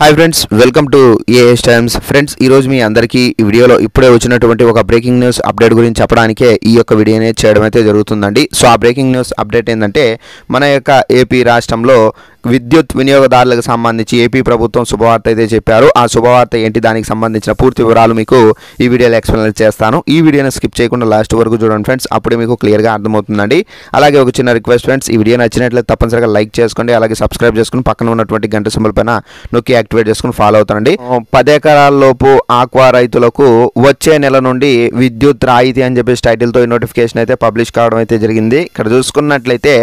hi friends welcome to AS Times friends ఈరోజు మీ అందరికీ ఈ వీడియోలో ఇప్పుడే వచ్చినటువంటి ఒక బ్రేకింగ్ న్యూస్ అప్డేట్ గురించి చెప్పడానికే ఈ యొక్క వీడియోనే చేయడం అయితే జరుగుతుందండి సో ఆ బ్రేకింగ్ న్యూస్ అప్డేట్ ఏంటంటే మన యొక్క ఏపీ రాష్ట్రంలో విద్యుత్ వినియోగదారులకు సంబంధించి ఏపీ ప్రభుత్వం శుభవార్త అయితే చెప్పారు ఆ శుభవార్త ఏంటి దానికి సంబంధించిన పూర్తి వివరాలు మీకు ఈ వీడియోలో ఎక్స్ప్లెయిన్ చేస్తాను ఈ వీడియోని స్కిప్ చేయకుండా లాస్ట్ వరకు చూడండి ఫ్రెండ్స్ అప్పుడే మీకు క్లియర్గా అర్థమవుతుందండి అలాగే ఒక చిన్న రిక్వెస్ట్ ఫ్రెండ్స్ ఈ వీడియో నచ్చినట్లయితే తప్పనిసరిగా లైక్ చేసుకోండి అలాగే సబ్స్క్రైబ్ చేసుకుని పక్కన ఉన్నటువంటి గంట సింబల్ పైన నొక్కి యాక్టివేట్ చేసుకుని ఫాలో అవుతానండి పది ఎకరాల్లోపు ఆక్వా రైతులకు వచ్చే నెల నుండి విద్యుత్ రాయితీ అని చెప్పేసి టైటిల్తో ఈ నోటిఫికేషన్ అయితే పబ్లిష్ కావడం అయితే జరిగింది ఇక్కడ చూసుకున్నట్లయితే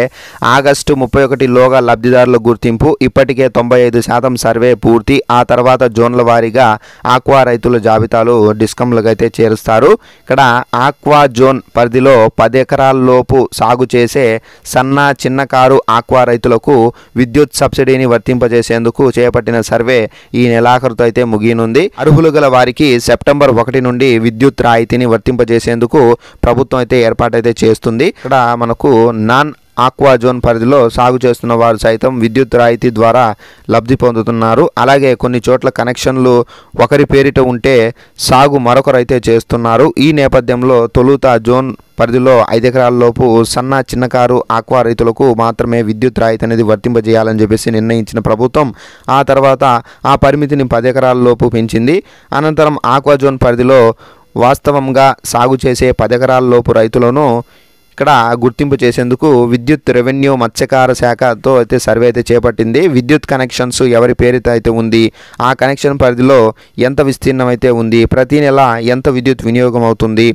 ఆగస్టు ముప్పై ఒకటి లోగా లబ్ధిదారులకు గుర్తింపు ఇప్పటికే తొంభై ఐదు శాతం సర్వే పూర్తి ఆ తర్వాత జోన్ల వారీగా ఆక్వా రైతుల జాబితాలు డిస్కంలకు అయితే చేరుస్తారు ఇక్కడ ఆక్వా జోన్ పరిధిలో పది ఎకరాల్లోపు సాగు చేసే సన్న చిన్న కారు ఆక్వా రైతులకు విద్యుత్ సబ్సిడీని వర్తింపజేసేందుకు చేపట్టిన సర్వే ఈ నెలాఖరుతో అయితే ముగియనుంది అర్హులు గల వారికి సెప్టెంబర్ ఒకటి నుండి విద్యుత్ రాయితీని వర్తింపజేసేందుకు ప్రభుత్వం అయితే ఏర్పాటైతే చేస్తుంది ఇక్కడ మనకు నాన్ ఆక్వా జోన్ పరిధిలో సాగు చేస్తున్న వారు సైతం విద్యుత్ రాయితీ ద్వారా లబ్ధి పొందుతున్నారు అలాగే కొన్ని చోట్ల కనెక్షన్లు ఒకరి పేరిట ఉంటే సాగు మరొకరైతే చేస్తున్నారు ఈ నేపథ్యంలో తొలుత జోన్ పరిధిలో ఐదెకరాలలోపు సన్న చిన్నకారు ఆక్వా రైతులకు మాత్రమే విద్యుత్ రాయితీ అనేది వర్తింపజేయాలని చెప్పేసి నిర్ణయించిన ప్రభుత్వం ఆ తర్వాత ఆ పరిమితిని పదెకరాలలోపు పెంచింది అనంతరం ఆక్వా జోన్ పరిధిలో వాస్తవంగా సాగు చేసే పదెకరాలలోపు రైతులను ఇక్కడ గుర్తింపు చేసేందుకు విద్యుత్ రెవెన్యూ మత్స్యకార శాఖతో అయితే సర్వే అయితే చేపట్టింది విద్యుత్ కనెక్షన్స్ ఎవరి పేరుతో అయితే ఉంది ఆ కనెక్షన్ పరిధిలో ఎంత విస్తీర్ణం అయితే ఉంది ప్రతి నెల ఎంత విద్యుత్ వినియోగం అవుతుంది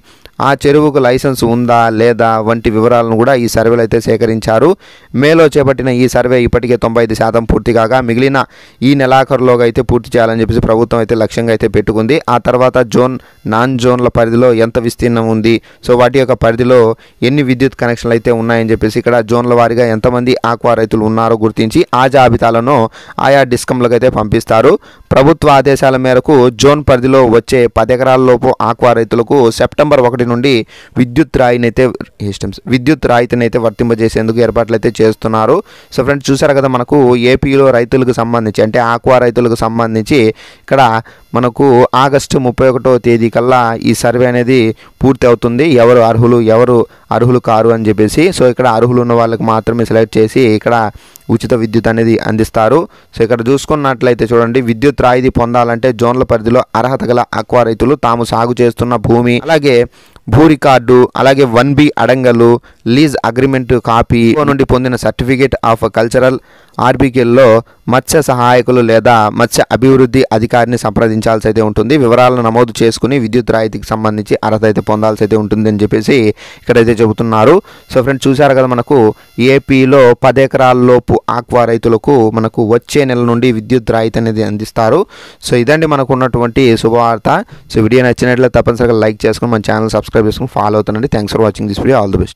ఆ చెరువుకు లైసెన్స్ ఉందా లేదా వంటి వివరాలను కూడా ఈ సర్వేలో అయితే సేకరించారు మేలో చేపట్టిన ఈ సర్వే ఇప్పటికే తొంభై ఐదు శాతం పూర్తి కాగా మిగిలిన ఈ నెలాఖరులోగా అయితే పూర్తి చేయాలని చెప్పేసి ప్రభుత్వం అయితే లక్ష్యంగా అయితే పెట్టుకుంది ఆ తర్వాత జోన్ నాన్ జోన్ల పరిధిలో ఎంత విస్తీర్ణం ఉంది సో వాటి యొక్క పరిధిలో ఎన్ని విద్యుత్ కనెక్షన్లు అయితే ఉన్నాయని చెప్పేసి ఇక్కడ జోన్ల వారీగా ఎంతమంది ఆక్వా రైతులు ఉన్నారో గుర్తించి ఆ జాబితాలను ఆయా డిస్కంలకు అయితే పంపిస్తారు ప్రభుత్వ ఆదేశాల మేరకు జోన్ పరిధిలో వచ్చే పది ఎకరాల లోపు ఆక్వా రైతులకు సెప్టెంబర్ ఒకటి నుండి విద్యుత్ రాయినైతే హిస్టమ్స్ విద్యుత్ అయితే వర్తింపజేసేందుకు ఏర్పాట్లు అయితే చేస్తున్నారు సో ఫ్రెండ్స్ చూసారు కదా మనకు ఏపీలో రైతులకు సంబంధించి అంటే ఆక్వా రైతులకు సంబంధించి ఇక్కడ మనకు ఆగస్టు ముప్పై ఒకటో తేదీ కల్లా ఈ సర్వే అనేది పూర్తి అవుతుంది ఎవరు అర్హులు ఎవరు అర్హులు కారు అని చెప్పేసి సో ఇక్కడ అర్హులు ఉన్న వాళ్ళకి మాత్రమే సెలెక్ట్ చేసి ఇక్కడ ఉచిత విద్యుత్ అనేది అందిస్తారు సో ఇక్కడ చూసుకున్నట్లయితే చూడండి విద్యుత్ రాయితీ పొందాలంటే జోన్ల పరిధిలో అర్హత గల అక్వా రైతులు తాము సాగు చేస్తున్న భూమి అలాగే భూ రికార్డు అలాగే వన్ బి అడంగలు లీజ్ అగ్రిమెంట్ కాపీ నుండి పొందిన సర్టిఫికేట్ ఆఫ్ కల్చరల్ ఆర్బీకేల్లో మత్స్య సహాయకులు లేదా మత్స్య అభివృద్ధి అధికారిని సంప్రదించాల్సి అయితే ఉంటుంది వివరాలను నమోదు చేసుకుని విద్యుత్ రాయితీకి సంబంధించి అర్హత అయితే పొందాల్సి అయితే ఉంటుంది అని చెప్పేసి ఇక్కడైతే చెబుతున్నారు సో ఫ్రెండ్స్ చూశారు కదా మనకు ఏపీలో పది ఆక్వా రైతులకు మనకు వచ్చే నెల నుండి విద్యుత్ రాయితీ అనేది అందిస్తారు సో ఇదండి మనకు ఉన్నటువంటి శుభవార్త సో వీడియో నచ్చినట్లయితే తప్పనిసరిగా లైక్ చేసుకుని మన ఛానల్ సబ్స్క్రైబ్ చేసుకుని ఫాలో అవుతానండి thanks for watching this video all the best